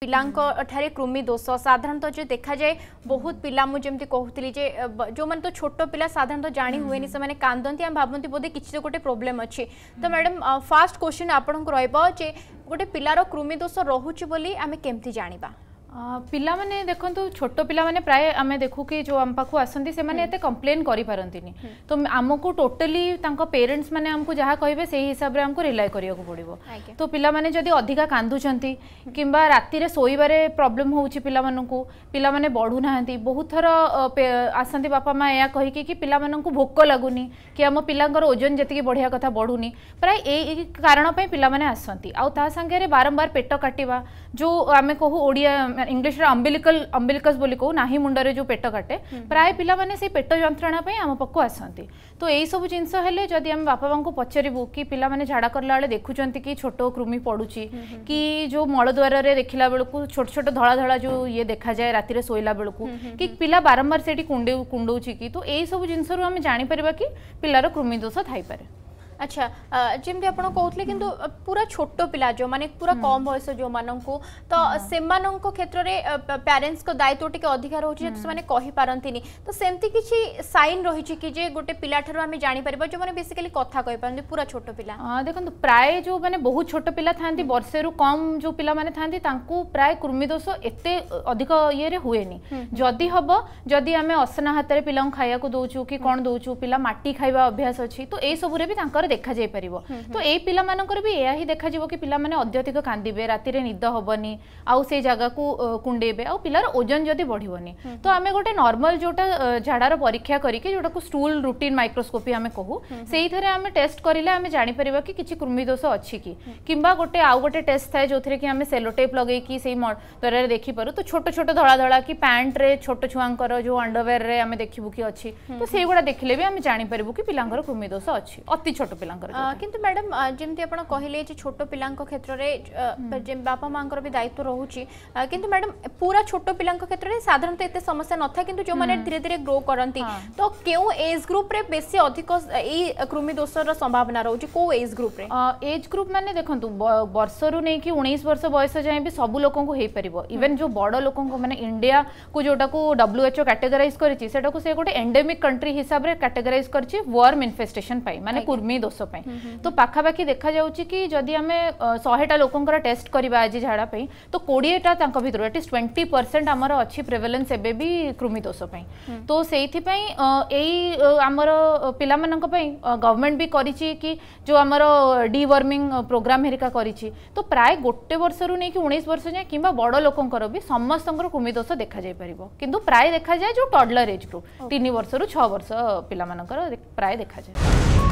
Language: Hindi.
पिलाठारे कृमि दोष साधारणतः जो जाए बहुत पिला मुझे कहती जो मैंने तो छोट पिला साधारणतः जाणी हुए से कांदती आम भावती बोधे कि तो गोटे प्रोब्लेम अच्छे तो मैडम फास्ट क्वेश्चन आपण रोचे गोटे पिलार कृमि दोष रोचे आम कमी जाना पिला मैंने देखो तो छोटो पिला माने प्राय आम देखु कि जो आम पाखु आसे कम्प्लेन हम्म। हम्म। तो माने एते कंप्लेन करि परंतिनी तो आमो को टोटली तांका पेरेंट्स माने हमको जहा कहिबे सेही हिसाब से हमको रिलाय करियो को तो पिला माने जदी अधिका कांधु चंती हम्म। किंबा राती रे सोई बारे प्रॉब्लम होउची पिला बहुत थर आसंदी बापा मा या कहि के कि पिला माननकु भोको कि आमो पिलांकर ओजन जति बढिया कथा बढ़ूनी प्राय ए कारण पिला माने आसंती ता संगे रे पेट काटिबा जो आम कहू इंग्लीश अम्बिलिकल अम्बिलिकस कहू ना ही मुंडे जो पेट काटे प्राय पाने से पेट जंत्रणा आम पक आसती तो यही सब जिनस बापा को पचारू कि पिला झाड़ा कला देखुं कि छोट कृमि पड़ू कि जो मलद्वर में देखला बेलू छोट छोट, -छोट धला धला जो ये देखा जाए रात शु कि पिला बारंबार से कुंडौ कि तो यही सब जिनसूर आम जापर कि पिलार कृमि दोष थपे अच्छा जमी आप कहते कि पूरा छोट पा जो मैंने पूरा हम्म. कम बयस जो मानक तो से क्षेत्र में पेरेन्ट्स दायित्व टी अधिक रोचे कहीपारती तो सेमती किसी सैन रही कि गोटे पिला आम जापर जो मैंने बेसिकली कथ कहीपर पूरा छोट पा देखो प्राय जो मैंने बहुत छोट पा था बर्षे कम जो पिला था प्राय कृमिदोष एत अधिक ई हुए जदि हम जदि आम असना हाथ में पिला खाया दौ कि कौन दौ पा मटी खाइबा अभ्यास अच्छी तो यही सब देखा जाइपर तो ये पिलाकर भी यह ही देखा कि पिलाने अत्यधिक कांदे रात निद हेनी आउ से जगह को कुंडेबे आउ पिलार ओजन जदि बढ़ तो आम गोटे नर्माल जोटा झाड़ परीक्षा करके जोटा को स्टूल रुटीन माइक्रोस्कोपी आम कहू से आम टेस्ट करें आम जापर कि किसी कृमिदोष अच्छी कि गोटे आउ गोटे टेस्ट थाए जो थे कि आम सेलोटेप लगे कि द्वारा देखिपर तो छोट छोट धला धला कि पैंट्रे छोट छुआर जो अंडरवेयर में देखू कि अच्छी तो से गुड़ा देखने भी आम जापरबू कि पिलाोष अच्छी अति छोट मैडम कहले छोट बापा माँ भी दायित्व रोचे मैडम पूरा छोट पा ना धीरे धीरे ग्रो करती तो क्यों एज ग्रुप बेस अधिक कृमिदोष संभावना बयस जाए सब लोग इवेन जो बड़ लोक मैंने इंडिया को जोटा को डब्ल्यूएचओ कैटेगराइज करेटा कैटेगराइज करती वर्म ଦୋଷ ପାଇଁ ତ ପାଖାପାଖି ଦେଖାଯାଉଛି କି ଯଦି ଆମେ ଶହେଟା ଲୋକଙ୍କର ଟେଷ୍ଟ କରିବା ଆଜି ଝାଡ଼ା ପାଇଁ ତ କୋଡ଼ିଏଟା ତାଙ୍କ ଭିତରୁ ଆଟଲିଷ୍ଟ ଟ୍ୱେଣ୍ଟି ପରସେଣ୍ଟ ଆମର ଅଛି ପ୍ରିଭେଲେନ୍ସ ଏବେ ବି କୃମି ଦୋଷ ପାଇଁ ତ ସେଇଥିପାଇଁ ଏଇ ଆମର ପିଲାମାନଙ୍କ ପାଇଁ ଗଭର୍ଣ୍ଣମେଣ୍ଟ ବି କରିଛି କି ଯେଉଁ ଆମର ଡିୱାର୍ମିଂ ପ୍ରୋଗ୍ରାମ୍ ହେରିକା କରିଛି ତ ପ୍ରାୟ ଗୋଟେ ବର୍ଷରୁ ନେଇକି ଉଣେଇଶ ବର୍ଷ ଯାଏଁ କିମ୍ବା ବଡ଼ ଲୋକଙ୍କର ବି ସମସ୍ତଙ୍କର କୃମି ଦୋଷ ଦେଖାଯାଇପାରିବ କିନ୍ତୁ ପ୍ରାୟ ଦେଖାଯାଏ ଯେଉଁ ଟଡ୍ଲର ଏଜ୍ ଗ୍ରୁପ୍ ତିନି ବର୍ଷରୁ ଛଅ ବର୍ଷ ପିଲାମାନଙ୍କର ପ୍ରାୟ ଦେଖାଯାଏ